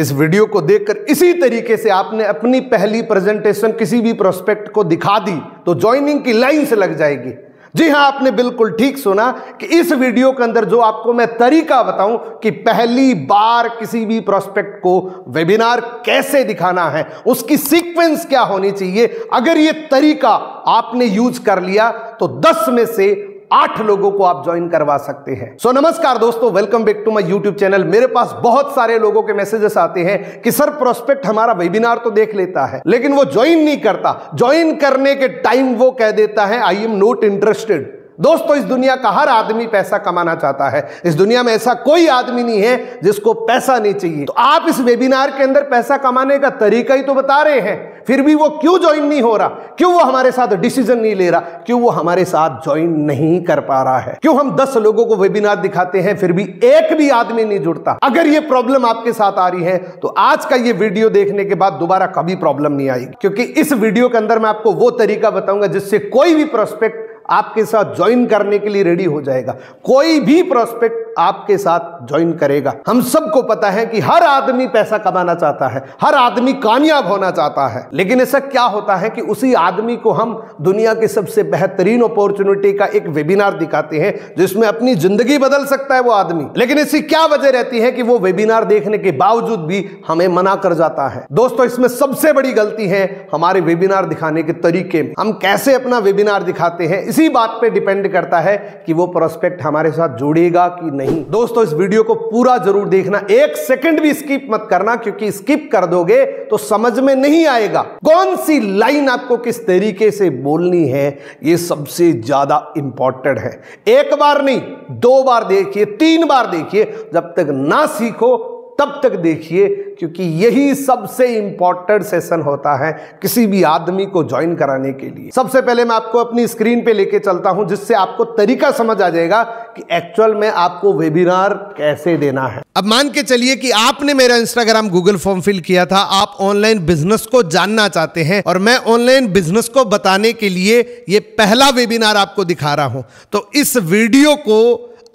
इस वीडियो को देखकर इसी तरीके से आपने अपनी पहली प्रेजेंटेशन किसी भी प्रोस्पेक्ट को दिखा दी तो ज्वाइनिंग की लाइन से लग जाएगी जी हाँ आपने बिल्कुल ठीक सुना कि इस वीडियो के अंदर जो आपको मैं तरीका बताऊं कि पहली बार किसी भी प्रोस्पेक्ट को वेबिनार कैसे दिखाना है उसकी सीक्वेंस क्या होनी चाहिए अगर ये तरीका आपने यूज कर लिया तो 10 में से आठ लोगों को आप ज्वाइन करवा सकते हैं सो so, नमस्कार दोस्तों welcome back to my YouTube channel मेरे पास बहुत सारे लोगों के मैसेजेस आते हैं कि सर प्रोस्पेक्ट हमारा वेबिनार तो देख लेता है लेकिन वो ज्वाइन नहीं करता ज्वाइन करने के टाइम वो कह देता है आई एम नॉट इंटरेस्टेड दोस्तों इस दुनिया का हर आदमी पैसा कमाना चाहता है इस दुनिया में ऐसा कोई आदमी नहीं है जिसको पैसा नहीं चाहिए तो आप इस वेबिनार के अंदर पैसा कमाने का तरीका ही तो बता रहे हैं फिर भी वो क्यों ज्वाइन नहीं हो रहा क्यों वो हमारे साथ डिसीजन नहीं ले रहा क्यों वो हमारे साथ ज्वाइन नहीं कर पा रहा है क्यों हम दस लोगों को वेबिनार दिखाते हैं फिर भी एक भी आदमी नहीं जुड़ता अगर ये प्रॉब्लम आपके साथ आ रही है तो आज का ये वीडियो देखने के बाद दोबारा कभी प्रॉब्लम नहीं आएगी क्योंकि इस वीडियो के अंदर मैं आपको वो तरीका बताऊंगा जिससे कोई भी प्रोस्पेक्ट आपके साथ ज्वाइन करने के लिए रेडी हो जाएगा कोई भी प्रोस्पेक्ट आपके साथ ज्वाइन करेगा हम सबको पता है कि हर आदमी पैसा कमाना चाहता है हर आदमी कामयाब होना चाहता है लेकिन ऐसा क्या होता है कि उसी आदमी को हम दुनिया के सबसे बेहतरीन अपॉर्चुनिटी का एक वेबिनार दिखाते हैं जिसमें अपनी जिंदगी बदल सकता है वो आदमी लेकिन इसकी क्या वजह रहती है कि वो वेबिनार देखने के बावजूद भी हमें मना कर जाता है दोस्तों इसमें सबसे बड़ी गलती है हमारे वेबिनार दिखाने के तरीके में हम कैसे अपना वेबिनार दिखाते हैं इसी बात पे डिपेंड करता है कि वो प्रोस्पेक्ट हमारे साथ जुड़ेगा कि नहीं दोस्तों इस वीडियो को पूरा जरूर देखना एक सेकंड भी स्किप मत करना क्योंकि स्किप कर दोगे तो समझ में नहीं आएगा कौन सी लाइन आपको किस तरीके से बोलनी है ये सबसे ज्यादा इंपॉर्टेंट है एक बार नहीं दो बार देखिए तीन बार देखिए जब तक ना सीखो तब तक देखिए क्योंकि यही सबसे इंपॉर्टेंट सेशन होता है किसी भी आदमी को ज्वाइन कराने के लिए सबसे पहले मैं आपको अपनी स्क्रीन पे लेके चलता हूं जिससे आपको तरीका समझ आ जाएगा कि एक्चुअल में आपको वेबिनार कैसे देना है अब मान के चलिए कि आपने मेरा इंस्टाग्राम गूगल फॉर्म फिल किया था आप ऑनलाइन बिजनेस को जानना चाहते हैं और मैं ऑनलाइन बिजनेस को बताने के लिए ये पहला वेबिनार आपको दिखा रहा हूं तो इस वीडियो को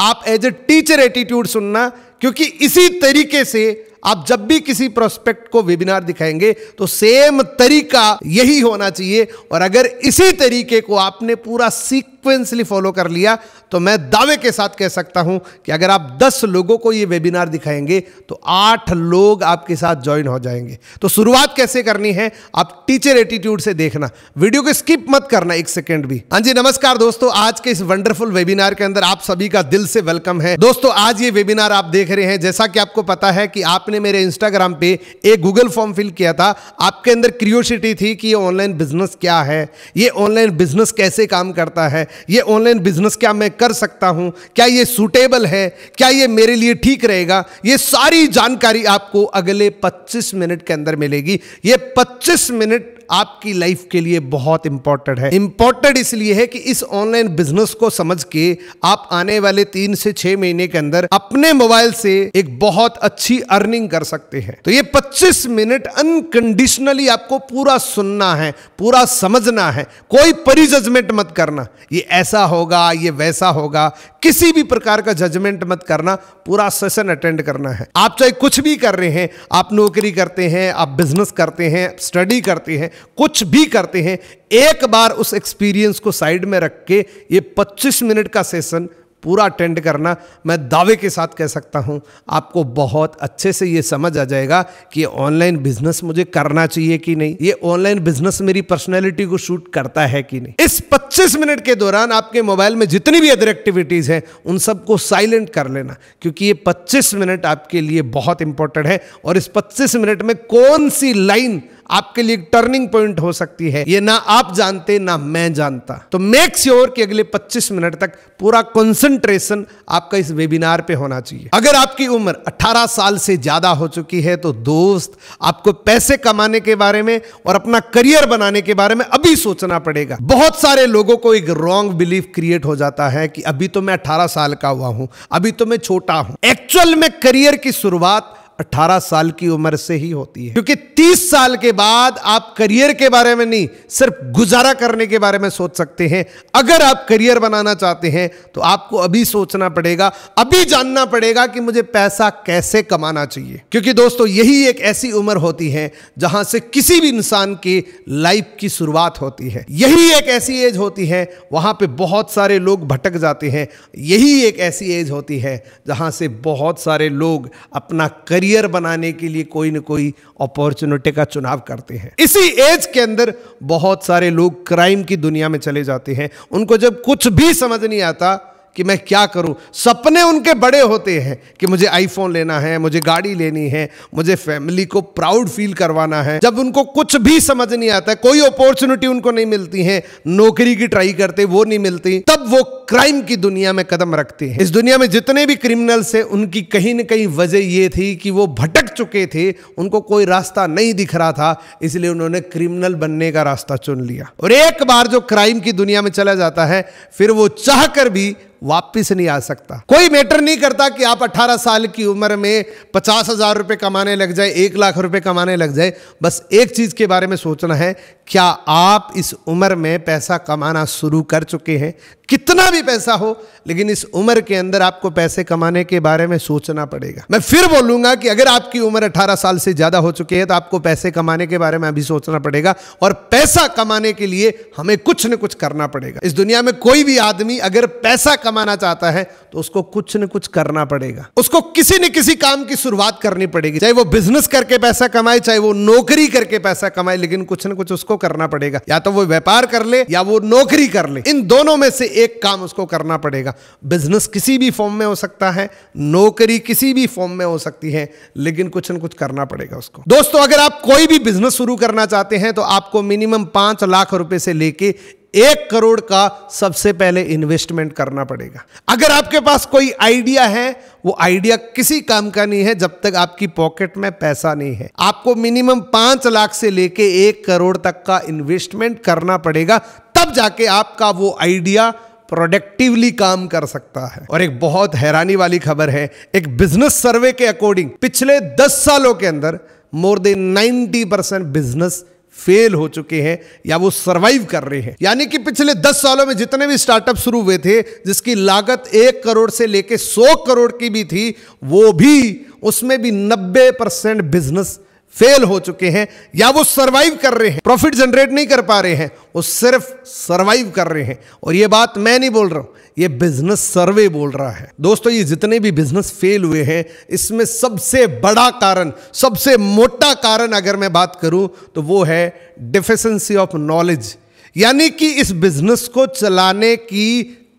आप एज ए टीचर एटीट्यूड सुनना क्योंकि इसी तरीके से आप जब भी किसी प्रोस्पेक्ट को वेबिनार दिखाएंगे तो सेम तरीका यही होना चाहिए और अगर इसी तरीके को आपने पूरा सीख सीक्वेंसली फॉलो कर लिया तो मैं दावे के साथ कह सकता हूं कि अगर आप 10 लोगों को ये वेबिनार दिखाएंगे तो 8 लोग आपके साथ ज्वाइन हो जाएंगे तो शुरुआत कैसे करनी है आप टीचर एटीट्यूड से देखना वीडियो को स्किप मत करना एक सेकेंड भी हाँ जी नमस्कार दोस्तों आज के इस वंडरफुल वेबिनार के अंदर आप सभी का दिल से वेलकम है दोस्तों आज ये वेबिनार आप देख रहे हैं जैसा कि आपको पता है कि आपने मेरे इंस्टाग्राम पे एक गूगल फॉर्म फिल किया था आपके अंदर क्रियोसिटी थी कि ये ऑनलाइन बिजनेस क्या है ये ऑनलाइन बिजनेस कैसे काम करता है ये ऑनलाइन बिजनेस क्या मैं कर सकता हूँ क्या ये सूटेबल है क्या ये मेरे लिए ठीक रहेगा ये सारी जानकारी आपको अगले 25 मिनट के अंदर मिलेगी ये 25 मिनट आपकी लाइफ के लिए बहुत इंपॉर्टेंट है इंपॉर्टेंट इसलिए है कि इस ऑनलाइन बिजनेस को समझ के आप आने वाले तीन से छह महीने के अंदर अपने मोबाइल से एक बहुत अच्छी अर्निंग कर सकते हैं तो ये 25 मिनट अनकंडीशनली आपको पूरा सुनना है पूरा समझना है कोई परी जजमेंट मत करना ये ऐसा होगा ये वैसा होगा किसी भी प्रकार का जजमेंट मत करना पूरा सेशन अटेंड करना है आप चाहे कुछ भी कर रहे हैं आप नौकरी करते हैं आप बिजनेस करते हैं स्टडी करते हैं कुछ भी करते हैं एक बार उस एक्सपीरियंस को साइड में रख के ये 25 मिनट का सेशन पूरा अटेंड करना मैं दावे के साथ कह सकता हूं आपको बहुत अच्छे से ये समझ आ जाएगा कि ऑनलाइन बिजनेस मुझे करना चाहिए कि नहीं ये ऑनलाइन बिजनेस मेरी पर्सनैलिटी को शूट करता है कि नहीं इस 25 मिनट के दौरान आपके मोबाइल में जितनी भी अदर एक्टिविटीज़ हैं उन सबको साइलेंट कर लेना क्योंकि ये पच्चीस मिनट आपके लिए बहुत इंपॉर्टेंट है और इस पच्चीस मिनट में कौन सी लाइन आपके लिए टर्निंग पॉइंट हो सकती है ये ना आप जानते ना मैं जानता तो मेक श्योर कि अगले 25 मिनट तक पूरा कंसंट्रेशन आपका इस वेबिनार पे होना चाहिए अगर आपकी उम्र 18 साल से ज्यादा हो चुकी है तो दोस्त आपको पैसे कमाने के बारे में और अपना करियर बनाने के बारे में अभी सोचना पड़ेगा बहुत सारे लोगों को एक रॉन्ग बिलीफ क्रिएट हो जाता है कि अभी तो मैं अठारह साल का हुआ हूं अभी तो मैं छोटा हूं एक्चुअल में करियर की शुरुआत 18 साल की उम्र से ही होती है क्योंकि 30 साल के बाद आप करियर के बारे में नहीं सिर्फ गुजारा करने के बारे में सोच सकते हैं अगर आप करियर बनाना चाहते हैं तो आपको अभी सोचना पड़ेगा अभी जानना पड़ेगा कि मुझे पैसा कैसे कमाना चाहिए क्योंकि दोस्तों यही एक ऐसी उम्र होती है जहां से किसी भी इंसान की लाइफ की शुरुआत होती है यही एक ऐसी एज होती है वहां पर बहुत सारे लोग भटक जाते हैं यही एक ऐसी एज होती है जहां से बहुत सारे लोग अपना करियर करियर बनाने के लिए कोई ना कोई अपॉर्चुनिटी का चुनाव करते हैं इसी एज के अंदर बहुत सारे लोग क्राइम की दुनिया में चले जाते हैं उनको जब कुछ भी समझ नहीं आता कि मैं क्या करूं सपने उनके बड़े होते हैं कि मुझे आईफोन लेना है मुझे गाड़ी लेनी है मुझे फैमिली को प्राउड फील करवाना है जब उनको कुछ भी समझ नहीं आता है कोई अपॉर्चुनिटी उनको नहीं मिलती है नौकरी की ट्राई करते वो नहीं मिलती तब वो क्राइम की दुनिया में कदम रखते हैं इस दुनिया में जितने भी क्रिमिनल्स हैं उनकी कहीं ना कहीं वजह ये थी कि वो भटक चुके थे उनको कोई रास्ता नहीं दिख रहा था इसलिए उन्होंने क्रिमिनल बनने का रास्ता चुन लिया और एक बार जो क्राइम की दुनिया में चला जाता है फिर वो चाह भी वापिस नहीं आ सकता कोई मैटर नहीं करता कि आप 18 साल की उम्र में पचास हजार रुपये कमाने लग जाए एक लाख रुपए कमाने लग जाए बस एक चीज़ के बारे में सोचना है क्या आप इस उम्र में पैसा कमाना शुरू कर चुके हैं कितना भी पैसा हो लेकिन इस उम्र के अंदर आपको पैसे कमाने के बारे में सोचना पड़ेगा मैं फिर बोलूंगा कि अगर आपकी उम्र 18 साल से ज़्यादा हो चुकी है तो आपको पैसे कमाने के बारे में अभी सोचना पड़ेगा और पैसा कमाने के लिए हमें कुछ न कुछ करना पड़ेगा इस दुनिया में कोई भी आदमी अगर पैसा कमा कमाना चाहता है तो उसको कुछ न कुछ करना पड़ेगा उसको किसी न किसी काम की शुरुआत करनी पड़ेगी चाहे वो बिजनेस करके पैसा कमाए चाहे वो नौकरी करके पैसा कमाए लेकिन कुछ न कुछ उसको करना पड़ेगा या तो वो व्यापार कर ले या वो नौकरी कर ले इन दोनों में से एक काम उसको करना पड़ेगा बिजनेस किसी भी फॉर्म में हो सकता है नौकरी किसी भी फॉर्म में हो सकती है लेकिन कुछ न कुछ करना पड़ेगा उसको दोस्तों अगर आप कोई भी बिजनेस शुरू करना चाहते हैं तो आपको मिनिमम पांच लाख रुपए से लेके एक करोड़ का सबसे पहले इन्वेस्टमेंट करना पड़ेगा अगर आपके पास कोई आइडिया है वो आइडिया किसी काम का नहीं है जब तक आपकी पॉकेट में पैसा नहीं है आपको मिनिमम पांच लाख से लेके एक करोड़ तक का इन्वेस्टमेंट करना पड़ेगा तब जाके आपका वो आइडिया प्रोडक्टिवली काम कर सकता है और एक बहुत हैरानी वाली खबर है एक बिजनेस सर्वे के अकॉर्डिंग पिछले दस सालों के अंदर more than ninety percent business fail हो चुके हैं या वो सरवाइव कर रहे हैं यानी कि पिछले दस सालों में जितने भी स्टार्टअप शुरू हुए थे जिसकी लागत एक करोड़ से लेके सौ करोड़ की भी थी वो भी उसमें भी नब्बे परसेंट बिजनेस फेल हो चुके हैं या वो सरवाइव कर रहे हैं प्रॉफिट जनरेट नहीं कर पा रहे हैं वो सिर्फ सरवाइव कर रहे हैं और ये बात मैं नहीं बोल रहा हूं ये बिजनेस सर्वे बोल रहा है दोस्तों ये जितने भी बिजनेस फेल हुए हैं इसमें सबसे बड़ा कारण सबसे मोटा कारण अगर मैं बात करूं तो वो है डिफिशेंसी ऑफ नॉलेज यानी कि इस बिजनेस को चलाने की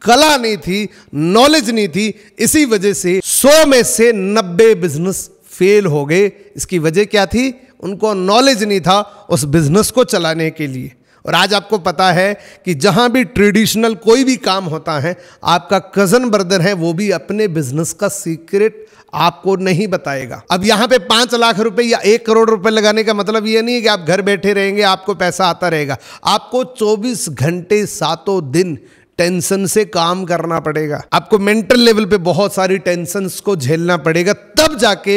कला नहीं थी नॉलेज नहीं थी इसी वजह से 100 में से 90 बिजनेस फेल हो गए इसकी वजह क्या थी उनको नॉलेज नहीं था उस बिजनेस को चलाने के लिए और आज आपको पता है कि जहाँ भी ट्रेडिशनल कोई भी काम होता है आपका कज़न ब्रदर है वो भी अपने बिजनेस का सीक्रेट आपको नहीं बताएगा अब यहाँ पे पाँच लाख रुपए या एक करोड़ रुपए लगाने का मतलब ये नहीं है कि आप घर बैठे रहेंगे आपको पैसा आता रहेगा आपको 24 घंटे सातों दिन टेंशन से काम करना पड़ेगा आपको मेंटल लेवल पे बहुत सारी टेंशन को झेलना पड़ेगा तब जाके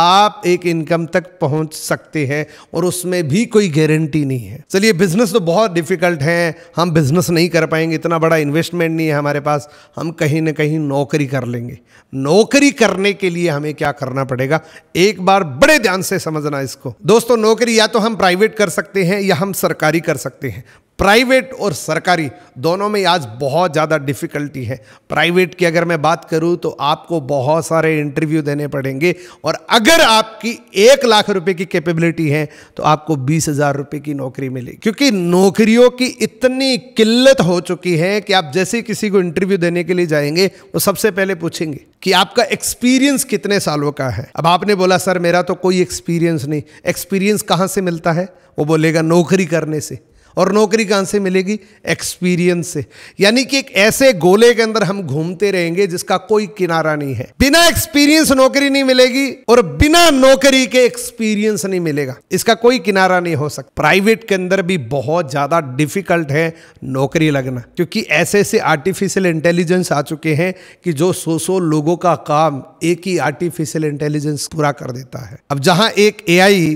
आप एक इनकम तक पहुंच सकते हैं और उसमें भी कोई गारंटी नहीं है चलिए बिजनेस तो बहुत डिफिकल्ट है हम बिजनेस नहीं कर पाएंगे इतना बड़ा इन्वेस्टमेंट नहीं है हमारे पास हम कहीं ना कहीं नौकरी कर लेंगे नौकरी करने के लिए हमें क्या करना पड़ेगा एक बार बड़े ध्यान से समझना इसको दोस्तों नौकरी या तो हम प्राइवेट कर सकते हैं या हम सरकारी कर सकते हैं प्राइवेट और सरकारी दोनों में आज बहुत ज़्यादा डिफ़िकल्टी है प्राइवेट की अगर मैं बात करूँ तो आपको बहुत सारे इंटरव्यू देने पड़ेंगे और अगर आपकी एक लाख रुपए की कैपेबिलिटी है तो आपको बीस हज़ार रुपये की नौकरी मिलेगी क्योंकि नौकरियों की इतनी किल्लत हो चुकी है कि आप जैसे किसी को इंटरव्यू देने के लिए जाएंगे वो सबसे पहले पूछेंगे कि आपका एक्सपीरियंस कितने सालों का है अब आपने बोला सर मेरा तो कोई एक्सपीरियंस नहीं एक्सपीरियंस कहाँ से मिलता है वो बोलेगा नौकरी करने से और नौकरी कहाँ से मिलेगी एक्सपीरियंस से यानी कि एक ऐसे गोले के अंदर हम घूमते रहेंगे जिसका कोई किनारा नहीं है बिना एक्सपीरियंस नौकरी नहीं मिलेगी और बिना नौकरी के एक्सपीरियंस नहीं मिलेगा इसका कोई किनारा नहीं हो सकता प्राइवेट के अंदर भी बहुत ज्यादा डिफिकल्ट है नौकरी लगना क्योंकि ऐसे ऐसे आर्टिफिशियल इंटेलिजेंस आ चुके हैं कि जो सो सो लोगों का काम एक ही आर्टिफिशियल इंटेलिजेंस पूरा कर देता है अब जहां एक ए आई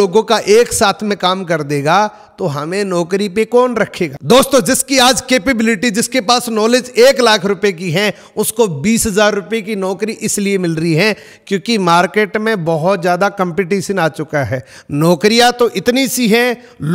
लोगों का एक साथ में काम कर देगा तो हमें नौकरी पे कौन रखेगा दोस्तों जिसकी आज कैपेबिलिटी जिसके पास नॉलेज एक लाख रुपए की है उसको बीस हजार रुपए की नौकरी इसलिए मिल रही है क्योंकि मार्केट में बहुत ज्यादा कंपटीशन आ चुका है नौकरियां तो इतनी सी हैं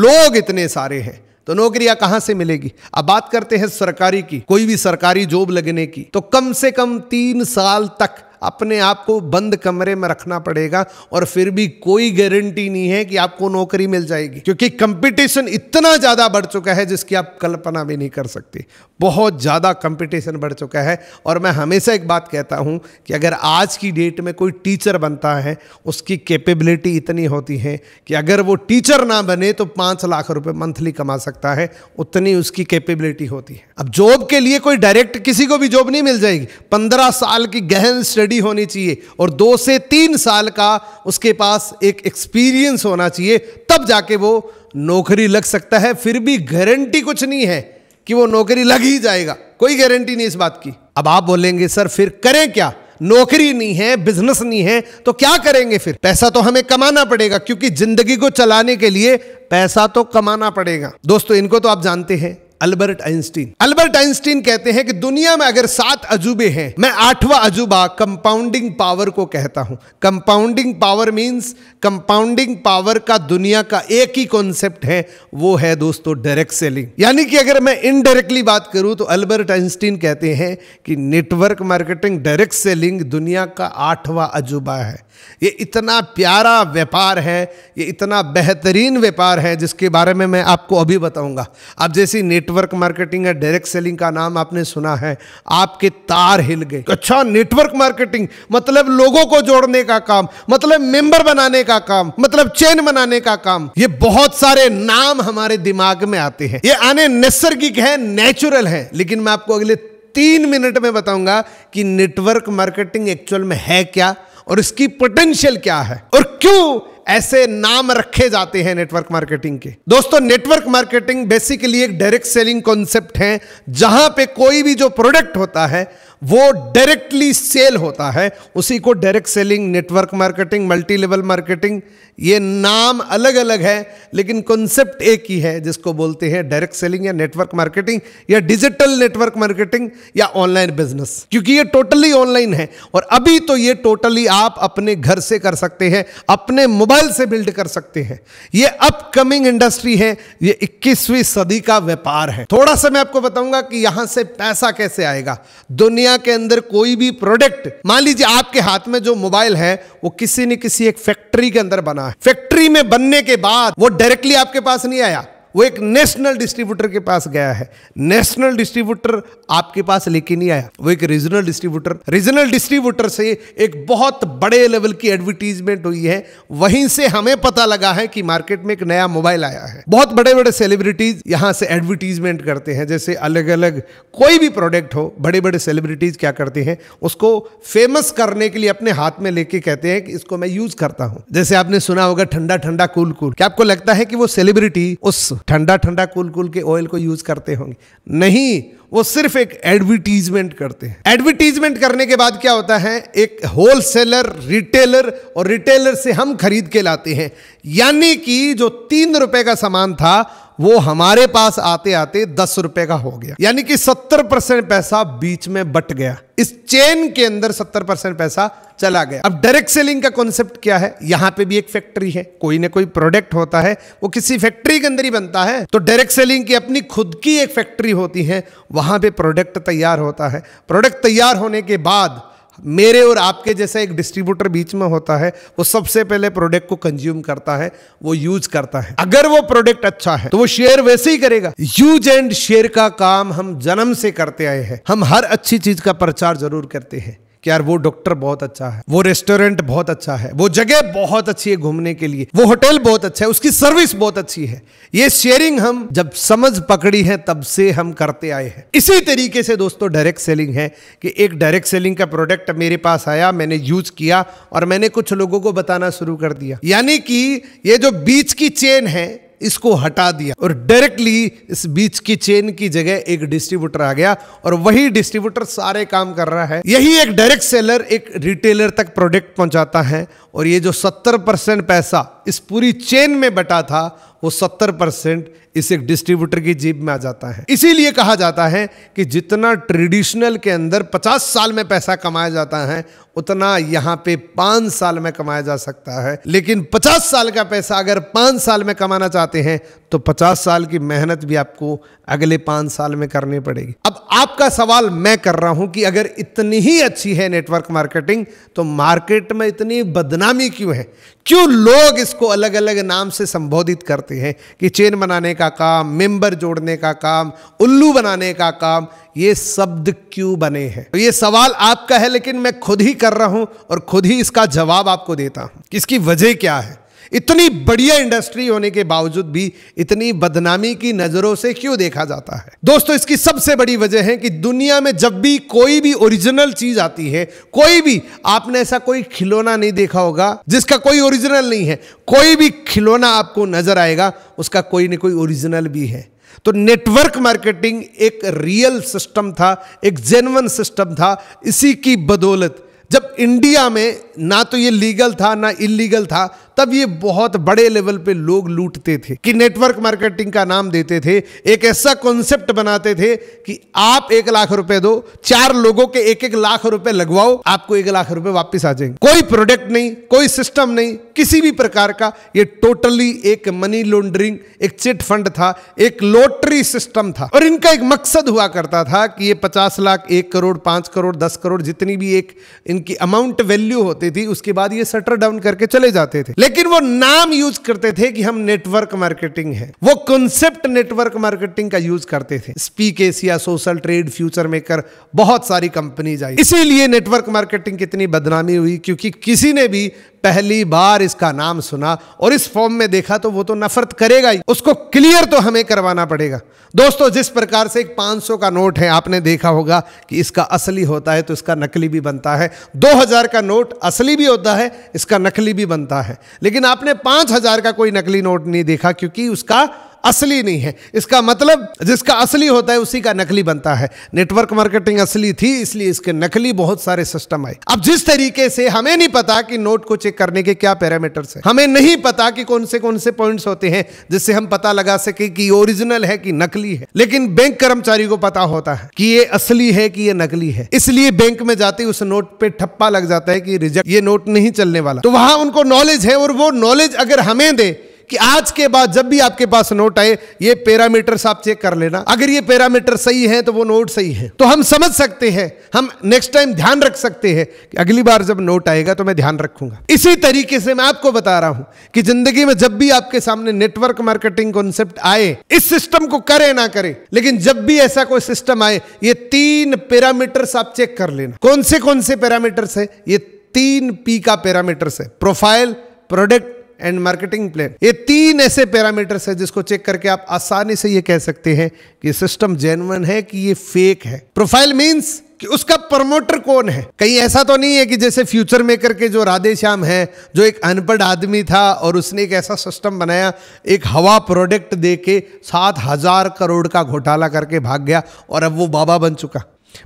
लोग इतने सारे हैं तो नौकरियां कहां से मिलेगी अब बात करते हैं सरकारी की कोई भी सरकारी जॉब लगने की तो कम से कम तीन साल तक अपने आप को बंद कमरे में रखना पड़ेगा और फिर भी कोई गारंटी नहीं है कि आपको नौकरी मिल जाएगी क्योंकि कंपटीशन इतना ज़्यादा बढ़ चुका है जिसकी आप कल्पना भी नहीं कर सकते बहुत ज़्यादा कंपटीशन बढ़ चुका है और मैं हमेशा एक बात कहता हूं कि अगर आज की डेट में कोई टीचर बनता है उसकी कैपेबिलिटी इतनी होती है कि अगर वो टीचर ना बने तो पांच लाख रुपए मंथली कमा सकता है उतनी उसकी कैपेबिलिटी होती है अब जॉब के लिए कोई डायरेक्ट किसी को भी जॉब नहीं मिल जाएगी पंद्रह साल की गहन स्टडी डिग्री होनी चाहिए और दो से तीन साल का उसके पास एक एक्सपीरियंस होना चाहिए तब जाके वो नौकरी लग सकता है फिर भी गारंटी कुछ नहीं है कि वो नौकरी लग ही जाएगा कोई गारंटी नहीं इस बात की अब आप बोलेंगे सर फिर करें क्या नौकरी नहीं है बिजनेस नहीं है तो क्या करेंगे फिर पैसा तो हमें कमाना पड़ेगा क्योंकि जिंदगी को चलाने के लिए पैसा तो कमाना पड़ेगा दोस्तों इनको तो आप जानते हैं अल्बर्ट आइंस्टीन अल्बर्ट आइंस्टीन कहते हैं कि दुनिया में अगर सात अजूबे हैं मैं आठवां अजूबा कंपाउंडिंग पावर को कहता हूं compounding power means compounding power का दुनिया का एक ही कॉन्सेप्ट है वो है दोस्तों डायरेक्ट सेलिंग यानी कि अगर मैं इनडायरेक्टली बात करूं तो अल्बर्ट आइंस्टीन कहते हैं कि नेटवर्क मार्केटिंग डायरेक्ट सेलिंग दुनिया का आठवां अजूबा है ये इतना प्यारा व्यापार है ये इतना बेहतरीन व्यापार है जिसके बारे में मैं आपको अभी बताऊंगा आप जैसी नेट नेटवर्क मार्केटिंग है डायरेक्ट सेलिंग का नाम आपने सुना है आपके तार हिल गए अच्छा नेटवर्क मार्केटिंग मतलब लोगों को जोड़ने का काम मतलब मेंबर बनाने का काम मतलब चेन बनाने का काम ये बहुत सारे नाम हमारे दिमाग में आते हैं ये आने नैसर्गिक है नेचुरल है लेकिन मैं आपको अगले तीन मिनट में बताऊंगा कि नेटवर्क मार्केटिंग एक्चुअल में है क्या और इसकी पोटेंशियल क्या है और क्यों ऐसे नाम रखे जाते हैं नेटवर्क मार्केटिंग के दोस्तों नेटवर्क मार्केटिंग बेसिकली एक डायरेक्ट सेलिंग कॉन्सेप्ट है जहां पे कोई भी जो प्रोडक्ट होता है वो डायरेक्टली सेल होता है उसी को direct selling network marketing multi level marketing ये नाम अलग अलग है लेकिन कॉन्सेप्ट एक ही है जिसको बोलते हैं डायरेक्ट सेलिंग या नेटवर्क मार्केटिंग या डिजिटल नेटवर्क मार्केटिंग या ऑनलाइन बिजनेस क्योंकि ये टोटली ऑनलाइन है और अभी तो ये टोटली आप अपने घर से कर सकते हैं अपने मोबाइल से बिल्ड कर सकते हैं ये अपकमिंग इंडस्ट्री है ये इक्कीसवीं सदी का व्यापार है थोड़ा सा मैं आपको बताऊंगा कि यहां से पैसा कैसे आएगा दुनिया दुनिया के अंदर कोई भी प्रोडक्ट मान लीजिए आपके हाथ में जो मोबाइल है वो किसी न किसी एक फैक्ट्री के अंदर बना है फैक्ट्री में बनने के बाद वो डायरेक्टली आपके पास नहीं आया वो एक नेशनल डिस्ट्रीब्यूटर के पास गया है नेशनल डिस्ट्रीब्यूटर आपके पास लेके नहीं आया वो एक रीजनल डिस्ट्रीब्यूटर रीजनल डिस्ट्रीब्यूटर से एक बहुत बड़े लेवल की एडवर्टीजमेंट हुई है वहीं से हमें पता लगा है कि मार्केट में एक नया मोबाइल आया है बहुत बड़े बड़े सेलिब्रिटीज यहाँ से एडवर्टीजमेंट करते हैं जैसे अलग अलग कोई भी प्रोडक्ट हो बड़े बड़े सेलिब्रिटीज क्या करते हैं उसको फेमस करने के लिए अपने हाथ में लेके कहते हैं कि इसको मैं यूज करता हूँ जैसे आपने सुना होगा ठंडा ठंडा कूल कूल क्या आपको लगता है कि वो सेलिब्रिटी उस ठंडा ठंडा कूल कूल के ऑयल को यूज करते होंगे नहीं वो सिर्फ एक एडवर्टीजमेंट करते हैं एडवर्टीजमेंट करने के बाद क्या होता है एक होलसेलर रिटेलर और रिटेलर से हम खरीद के लाते हैं यानी कि जो तीन रुपए का सामान था वो हमारे पास आते आते दस रुपए का हो गया यानी कि सत्तर परसेंट पैसा बीच में बट गया इस चेन के अंदर सत्तर परसेंट पैसा चला गया अब डायरेक्ट सेलिंग का कॉन्सेप्ट क्या है यहां पे भी एक फैक्ट्री है कोई ना कोई प्रोडक्ट होता है वो किसी फैक्ट्री के अंदर ही बनता है तो डायरेक्ट सेलिंग की अपनी खुद की एक फैक्ट्री होती है वहां पे प्रोडक्ट तैयार होता है प्रोडक्ट तैयार होने के बाद मेरे और आपके जैसा एक डिस्ट्रीब्यूटर बीच में होता है वो सबसे पहले प्रोडक्ट को कंज्यूम करता है वो यूज करता है अगर वो प्रोडक्ट अच्छा है तो वो शेयर वैसे ही करेगा यूज एंड शेयर का काम हम जन्म से करते आए हैं हम हर अच्छी चीज का प्रचार जरूर करते हैं कि यार वो डॉक्टर बहुत अच्छा है वो रेस्टोरेंट बहुत अच्छा है वो जगह बहुत अच्छी है घूमने के लिए वो होटल बहुत अच्छा है उसकी सर्विस बहुत अच्छी है ये शेयरिंग हम जब समझ पकड़ी है तब से हम करते आए हैं इसी तरीके से दोस्तों डायरेक्ट सेलिंग है कि एक डायरेक्ट सेलिंग का प्रोडक्ट मेरे पास आया मैंने यूज किया और मैंने कुछ लोगों को बताना शुरू कर दिया यानी कि ये जो बीच की चेन है इसको हटा दिया और डायरेक्टली इस बीच की चेन की जगह एक डिस्ट्रीब्यूटर आ गया और वही डिस्ट्रीब्यूटर सारे काम कर रहा है यही एक डायरेक्ट सेलर एक रिटेलर तक प्रोडक्ट पहुंचाता है और ये जो 70 परसेंट पैसा इस पूरी चेन में बटा था वो 70 परसेंट इस एक डिस्ट्रीब्यूटर की जीब में आ जाता है इसीलिए कहा जाता है कि जितना ट्रेडिशनल के अंदर 50 साल में पैसा कमाया जाता है उतना यहाँ पे पाँच साल में कमाया जा सकता है लेकिन 50 साल का पैसा अगर पाँच साल में कमाना चाहते हैं तो 50 साल की मेहनत भी आपको अगले पाँच साल में करनी पड़ेगी अब आपका सवाल मैं कर रहा हूँ कि अगर इतनी ही अच्छी है नेटवर्क मार्केटिंग तो मार्केट में इतनी बदनामी क्यों है क्यों लोग इसको अलग अलग नाम से संबोधित करते करते हैं कि चेन बनाने का काम मेंबर जोड़ने का काम उल्लू बनाने का काम ये शब्द क्यों बने हैं तो ये सवाल आपका है लेकिन मैं खुद ही कर रहा हूं और खुद ही इसका जवाब आपको देता हूं इसकी वजह क्या है इतनी बढ़िया इंडस्ट्री होने के बावजूद भी इतनी बदनामी की नजरों से क्यों देखा जाता है दोस्तों इसकी सबसे बड़ी वजह है कि दुनिया में जब भी कोई भी ओरिजिनल चीज आती है कोई भी आपने ऐसा कोई खिलौना नहीं देखा होगा जिसका कोई ओरिजिनल नहीं है कोई भी खिलौना आपको नजर आएगा उसका कोई ना कोई ओरिजिनल भी है तो नेटवर्क मार्केटिंग एक रियल सिस्टम था एक जेनवन सिस्टम था इसी की बदौलत जब इंडिया में ना तो ये लीगल था ना इलीगल था तब ये बहुत बड़े लेवल पे लोग लूटते थे कि नेटवर्क मार्केटिंग का नाम देते थे एक ऐसा कॉन्सेप्ट बनाते थे कि आप एक लाख रुपए दो चार लोगों के एक एक लाख रुपए लगवाओ आपको एक लाख रुपए वापस आ जाएंगे कोई प्रोडक्ट नहीं कोई सिस्टम नहीं किसी भी प्रकार का ये टोटली एक मनी लॉन्ड्रिंग एक चिट फंड था एक लॉटरी सिस्टम था और इनका एक मकसद हुआ करता था कि ये पचास लाख एक करोड़ पांच करोड़ दस करोड़ जितनी भी एक इनकी अमाउंट वैल्यू होती थी उसके बाद ये सटर डाउन करके चले जाते थे लेकिन वो नाम यूज करते थे कि हम नेटवर्क मार्केटिंग है वो कॉन्सेप्ट नेटवर्क मार्केटिंग का यूज करते थे speak Asia social trade future maker बहुत सारी कंपनीज आई इसीलिए नेटवर्क मार्केटिंग कितनी बदनामी हुई क्योंकि किसी ने भी पहली बार इसका नाम सुना और इस फॉर्म में देखा तो वो तो नफरत करेगा ही उसको क्लियर तो हमें करवाना पड़ेगा दोस्तों जिस प्रकार से एक 500 का नोट है आपने देखा होगा कि इसका असली होता है तो इसका नकली भी बनता है 2000 का नोट असली भी होता है इसका नकली भी बनता है लेकिन आपने पांच का कोई नकली नोट नहीं देखा क्योंकि उसका असली नहीं है इसका मतलब जिसका असली होता है उसी का नकली बनता है नेटवर्क मार्केटिंग असली थी इसलिए इसके नकली बहुत सारे सिस्टम आए अब जिस तरीके से हमें नहीं पता कि नोट को चेक करने के क्या पैरामीटर्स है हमें नहीं पता कि कौन से कौन से पॉइंट्स होते हैं जिससे हम पता लगा सके कि ओरिजिनल है कि नकली है लेकिन बैंक कर्मचारी को पता होता है कि ये असली है कि ये नकली है इसलिए बैंक में जाते उस नोट पे ठप्पा लग जाता है कि रिजेक्ट ये नोट नहीं चलने वाला तो वहां उनको नॉलेज है और वो नॉलेज अगर हमें दे कि आज के बाद जब भी आपके पास नोट आए ये पैरामीटर आप चेक कर लेना अगर ये पैरामीटर सही है तो वो नोट सही है तो हम समझ सकते हैं हम नेक्स्ट टाइम ध्यान रख सकते हैं कि अगली बार जब नोट आएगा तो मैं ध्यान रखूंगा इसी तरीके से मैं आपको बता रहा हूं कि जिंदगी में जब भी आपके सामने नेटवर्क मार्केटिंग कॉन्सेप्ट आए इस सिस्टम को करे ना करे लेकिन जब भी ऐसा कोई सिस्टम आए ये तीन पैरामीटर्स आप चेक कर लेना कौन से कौन से पैरामीटर्स है ये तीन पी का पैरामीटर्स है profile product and marketing plan ये तीन ऐसे पैरामीटर्स है जिसको चेक करके आप आसानी से ये कह सकते हैं कि सिस्टम जेनवन है कि ये फेक है प्रोफाइल मीन्स कि उसका प्रमोटर कौन है कहीं ऐसा तो नहीं है कि जैसे फ्यूचर मेकर के जो राधे श्याम है जो एक अनपढ़ आदमी था और उसने एक ऐसा सिस्टम बनाया एक हवा प्रोडक्ट दे के सात हजार करोड़ का घोटाला करके भाग गया और अब वो बाबा बन चुका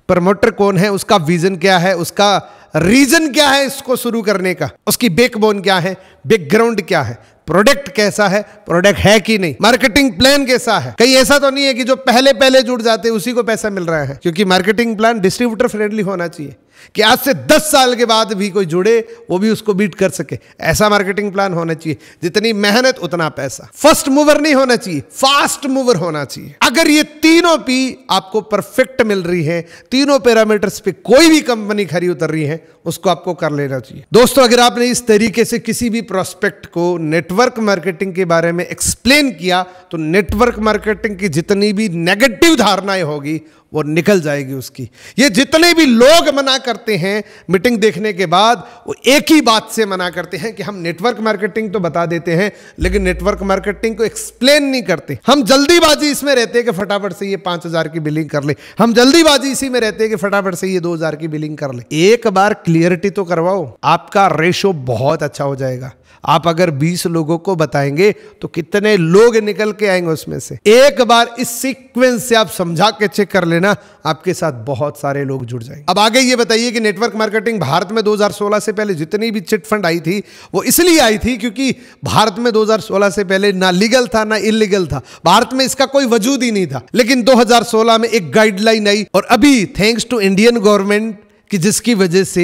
प्रमोटर कौन है उसका विजन क्या है उसका रीजन क्या है इसको शुरू करने का उसकी बेकबोन क्या है बैकग्राउंड क्या है प्रोडक्ट कैसा है प्रोडक्ट है कि नहीं मार्केटिंग प्लान कैसा है कहीं ऐसा तो नहीं है कि जो पहले पहले जुड़ जाते उसी को पैसा मिल रहा है क्योंकि मार्केटिंग प्लान डिस्ट्रीब्यूटर फ्रेंडली होना चाहिए कि आज से 10 साल के बाद भी कोई जुड़े वो भी उसको बीट कर सके ऐसा मार्केटिंग प्लान होना चाहिए जितनी मेहनत उतना पैसा फर्स्ट मूवर नहीं होना चाहिए फास्ट मूवर होना चाहिए अगर ये तीनों पी आपको परफेक्ट मिल रही है तीनों पैरामीटर्स पे कोई भी कंपनी खरी उतर रही है उसको आपको कर लेना चाहिए दोस्तों अगर आपने इस तरीके से किसी भी प्रोस्पेक्ट को नेटवर्क मार्केटिंग के बारे में एक्सप्लेन किया तो नेटवर्क मार्केटिंग की जितनी भी नेगेटिव धारणाएं होगी वो निकल जाएगी उसकी ये जितने भी लोग मना करते हैं मीटिंग देखने के बाद वो एक ही बात से मना करते हैं कि हम नेटवर्क मार्केटिंग तो बता देते हैं लेकिन नेटवर्क मार्केटिंग को एक्सप्लेन नहीं करते हम जल्दीबाजी इसमें रहते हैं कि फटाफट से ये पांच हज़ार की बिलिंग कर ले हम जल्दीबाजी इसी में रहते हैं कि फटाफट से ये दो हज़ार की बिलिंग कर ले एक बार क्लियरिटी तो करवाओ आपका रेशो बहुत अच्छा हो जाएगा आप अगर 20 लोगों को बताएंगे तो कितने लोग निकल के आएंगे उसमें से एक बार इस सीक्वेंस से आप समझा के चेक कर लेना आपके साथ बहुत सारे लोग जुड़ जाएंगे अब आगे ये बताइए कि नेटवर्क मार्केटिंग भारत में 2016 से पहले जितनी भी चिट फंड आई थी वो इसलिए आई थी क्योंकि भारत में 2016 से पहले ना लीगल था ना इलीगल था भारत में इसका कोई वजूद ही नहीं था लेकिन दो में एक गाइडलाइन आई और अभी थैंक्स टू इंडियन गवर्नमेंट कि जिसकी वजह से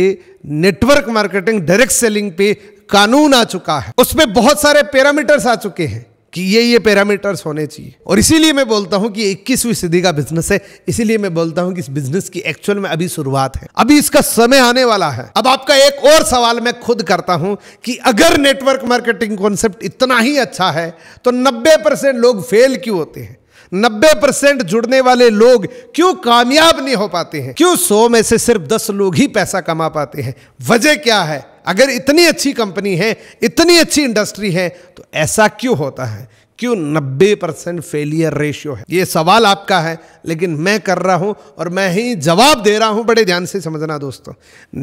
नेटवर्क मार्केटिंग डायरेक्ट सेलिंग पे कानून आ चुका है उसमें बहुत सारे पैरामीटर्स आ चुके हैं कि ये ये पैरामीटर्स होने चाहिए और इसीलिए मैं बोलता हूँ कि इक्कीसवीं सदी का बिजनेस है इसीलिए मैं बोलता हूं कि इस बिजनेस की एक्चुअल में अभी शुरुआत है अभी इसका समय आने वाला है अब आपका एक और सवाल मैं खुद करता हूं कि अगर नेटवर्क मार्केटिंग कॉन्सेप्ट इतना ही अच्छा है तो नब्बे परसेंट लोग फेल क्यों होते हैं नब्बे परसेंट जुड़ने वाले लोग क्यों कामयाब नहीं हो पाते हैं क्यों सौ में से सिर्फ दस लोग ही पैसा कमा पाते हैं वजह क्या है अगर इतनी अच्छी कंपनी है इतनी अच्छी इंडस्ट्री है तो ऐसा क्यों होता है क्यों 90 परसेंट फेलियर रेशियो है ये सवाल आपका है लेकिन मैं कर रहा हूं और मैं ही जवाब दे रहा हूं बड़े ध्यान से समझना दोस्तों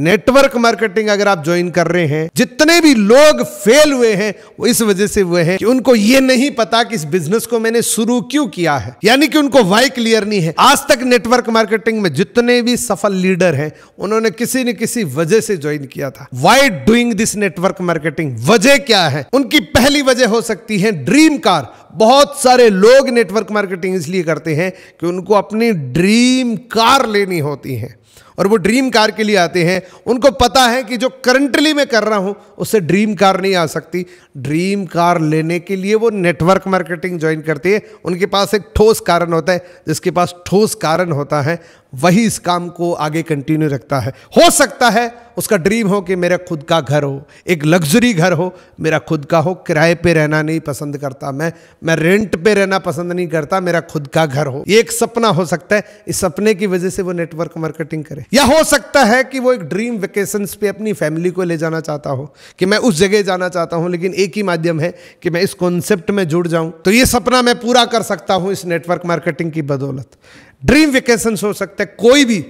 नेटवर्क मार्केटिंग अगर आप ज्वाइन कर रहे हैं जितने भी लोग फेल हुए हैं वो इस वजह से हुए हैं कि उनको ये नहीं पता कि इस बिजनेस को मैंने शुरू क्यों किया है यानी कि उनको वाई क्लियर नहीं है आज तक नेटवर्क मार्केटिंग में जितने भी सफल लीडर है उन्होंने किसी न किसी वजह से ज्वाइन किया था why doing this network marketing वजह क्या है उनकी पहली वजह हो सकती है ड्रीम कार बेरोजगार बहुत सारे लोग नेटवर्क मार्केटिंग इसलिए करते हैं कि उनको अपनी ड्रीम कार लेनी होती है और वो ड्रीम कार के लिए आते हैं उनको पता है कि जो करंटली मैं कर रहा हूं उससे ड्रीम कार नहीं आ सकती ड्रीम कार लेने के लिए वो नेटवर्क मार्केटिंग ज्वाइन करती है उनके पास एक ठोस कारण होता है जिसके पास ठोस कारण होता है वही इस काम को आगे कंटिन्यू रखता है हो सकता है उसका ड्रीम हो कि मेरा खुद का घर हो एक लग्जरी घर हो मेरा खुद का हो किराए पे रहना नहीं पसंद करता मैं मैं रेंट पे रहना पसंद नहीं करता मेरा खुद का घर हो ये एक सपना हो सकता है इस सपने की वजह से वो नेटवर्क मार्केटिंग करे या हो सकता है कि वो एक ड्रीम वेकेशन पे अपनी फैमिली को ले जाना चाहता हो कि मैं उस जगह जाना चाहता हूँ लेकिन एक ही माध्यम है कि मैं इस कॉन्सेप्ट में जुड़ जाऊँ तो ये सपना मैं पूरा कर सकता हूँ इस नेटवर्क मार्केटिंग की बदौलत ड्रीम वेकेशन हो सकता है कोई भी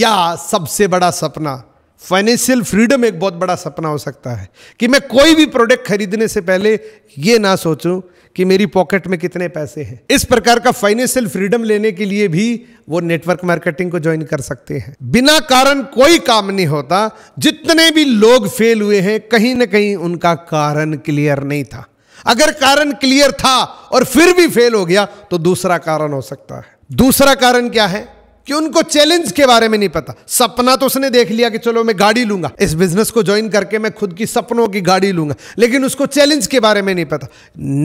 या सबसे बड़ा सपना फाइनेंशियल फ्रीडम एक बहुत बड़ा सपना हो सकता है कि मैं कोई भी प्रोडक्ट खरीदने से पहले यह ना सोचूं कि मेरी पॉकेट में कितने पैसे हैं इस प्रकार का फाइनेंशियल फ्रीडम लेने के लिए भी वो नेटवर्क मार्केटिंग को ज्वाइन कर सकते हैं बिना कारण कोई काम नहीं होता जितने भी लोग फेल हुए हैं कहीं ना कहीं उनका कारण क्लियर नहीं था अगर कारण क्लियर था और फिर भी फेल हो गया तो दूसरा कारण हो सकता है दूसरा कारण क्या है कि उनको चैलेंज के बारे में नहीं पता सपना तो उसने देख लिया कि चलो मैं गाड़ी लूंगा इस बिजनेस को ज्वाइन करके मैं खुद की सपनों की गाड़ी लूंगा लेकिन उसको चैलेंज के बारे में नहीं पता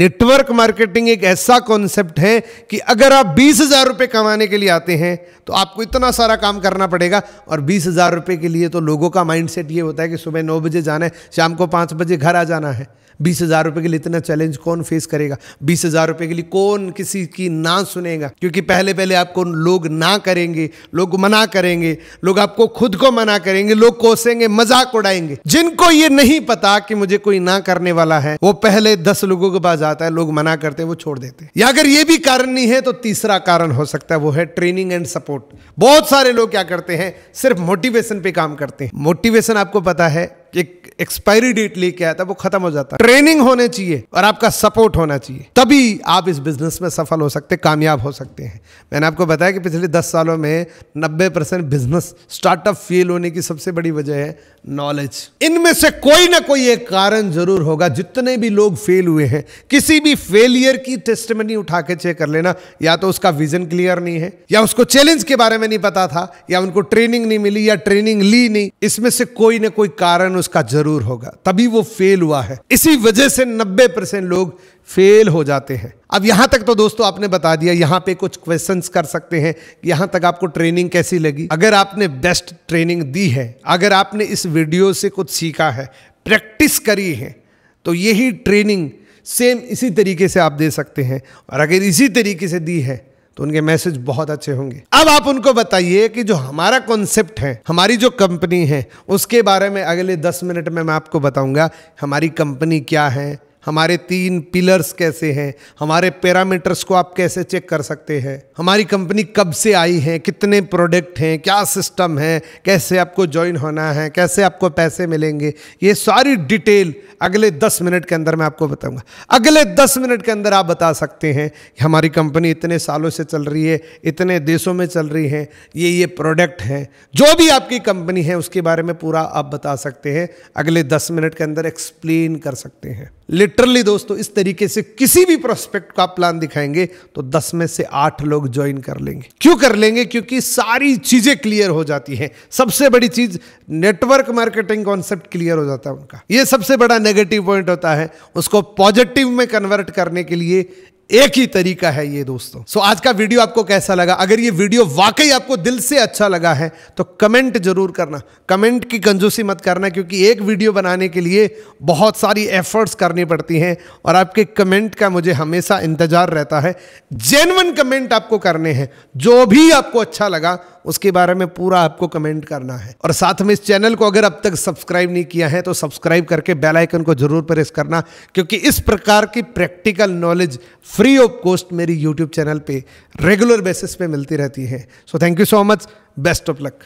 नेटवर्क मार्केटिंग एक ऐसा कॉन्सेप्ट है कि अगर आप बीस हजार रुपए कमाने के लिए आते हैं तो आपको इतना सारा काम करना पड़ेगा और बीस हजार रुपए के लिए तो लोगों का माइंड ये होता है कि सुबह नौ बजे जाना है शाम को पांच बजे घर आ जाना है बीस हजार रुपए के लिए इतना चैलेंज कौन फेस करेगा बीस हजार रुपए के लिए कौन किसी की ना सुनेगा क्योंकि पहले पहले आपको लोग ना करेंगे लोग मना करेंगे लोग आपको खुद को मना करेंगे लोग कोसेंगे मजाक उड़ाएंगे जिनको ये नहीं पता कि मुझे कोई ना करने वाला है वो पहले दस लोगों के पास आता है लोग मना करते हैं वो छोड़ देते हैं या अगर ये भी कारण नहीं है तो तीसरा कारण हो सकता है वो है ट्रेनिंग एंड सपोर्ट बहुत सारे लोग क्या करते हैं सिर्फ मोटिवेशन पे काम करते हैं मोटिवेशन आपको पता है एक एक्सपायरी डेट लेके आता है वो खत्म हो जाता है ट्रेनिंग होने चाहिए और आपका सपोर्ट होना चाहिए तभी आप इस बिजनेस में सफल हो सकते कामयाब हो सकते हैं मैंने आपको बताया कि पिछले दस सालों में नब्बे परसेंट बिजनेस स्टार्टअप फेल होने की सबसे बड़ी वजह है नॉलेज इनमें से कोई ना कोई एक कारण जरूर होगा जितने भी लोग फेल हुए हैं किसी भी फेलियर की टेस्टमनी उठा के चेक कर लेना या तो उसका विजन क्लियर नहीं है या उसको चैलेंज के बारे में नहीं पता था या उनको ट्रेनिंग नहीं मिली या ट्रेनिंग ली नहीं इसमें से कोई ना कोई कारण उसका जरूर होगा तभी वो फेल हुआ है इसी वजह से 90 परसेंट लोग फेल हो जाते हैं अब यहां तक तो दोस्तों आपने बता दिया यहां पे कुछ क्वेश्चंस कर सकते हैं यहां तक आपको ट्रेनिंग कैसी लगी अगर आपने बेस्ट ट्रेनिंग दी है अगर आपने इस वीडियो से कुछ सीखा है प्रैक्टिस करी है तो यही ट्रेनिंग सेम इसी तरीके से आप दे सकते हैं और अगर इसी तरीके से दी है तो उनके मैसेज बहुत अच्छे होंगे अब आप उनको बताइए कि जो हमारा कॉन्सेप्ट है हमारी जो कंपनी है उसके बारे में अगले दस मिनट में मैं आपको बताऊंगा हमारी कंपनी क्या है हमारे तीन पिलर्स कैसे हैं हमारे पैरामीटर्स को आप कैसे चेक कर सकते हैं हमारी कंपनी कब से आई है कितने प्रोडक्ट हैं क्या सिस्टम है कैसे आपको ज्वाइन होना है कैसे आपको पैसे मिलेंगे ये सारी डिटेल अगले दस मिनट के अंदर मैं आपको बताऊंगा अगले दस मिनट के अंदर आप बता सकते हैं कि हमारी कंपनी इतने सालों से चल रही है इतने देशों में चल रही है ये ये प्रोडक्ट हैं जो भी आपकी कंपनी है उसके बारे में पूरा आप बता सकते हैं अगले दस मिनट के अंदर एक्सप्लेन कर सकते हैं लिट लिटरली दोस्तों इस तरीके से किसी भी प्रोस्पेक्ट का प्लान दिखाएंगे तो दस में से आठ लोग ज्वाइन कर लेंगे क्यों कर लेंगे क्योंकि सारी चीजें क्लियर हो जाती हैं सबसे बड़ी चीज नेटवर्क मार्केटिंग कॉन्सेप्ट क्लियर हो जाता है उनका यह सबसे बड़ा नेगेटिव पॉइंट होता है उसको पॉजिटिव में कन्वर्ट करने के लिए एक ही तरीका है ये दोस्तों सो so, आज का वीडियो आपको कैसा लगा अगर ये वीडियो वाकई आपको दिल से अच्छा लगा है तो कमेंट जरूर करना कमेंट की कंजूसी मत करना क्योंकि एक वीडियो बनाने के लिए बहुत सारी एफर्ट्स करनी पड़ती हैं और आपके कमेंट का मुझे हमेशा इंतजार रहता है जेनवन कमेंट आपको करने हैं जो भी आपको अच्छा लगा उसके बारे में पूरा आपको कमेंट करना है और साथ में इस चैनल को अगर अब तक सब्सक्राइब नहीं किया है तो सब्सक्राइब करके बेल आइकन को जरूर प्रेस करना क्योंकि इस प्रकार की practical knowledge free of cost मेरी यूट्यूब चैनल पे रेगुलर बेसिस पे मिलती रहती हैं so thank you so much best of luck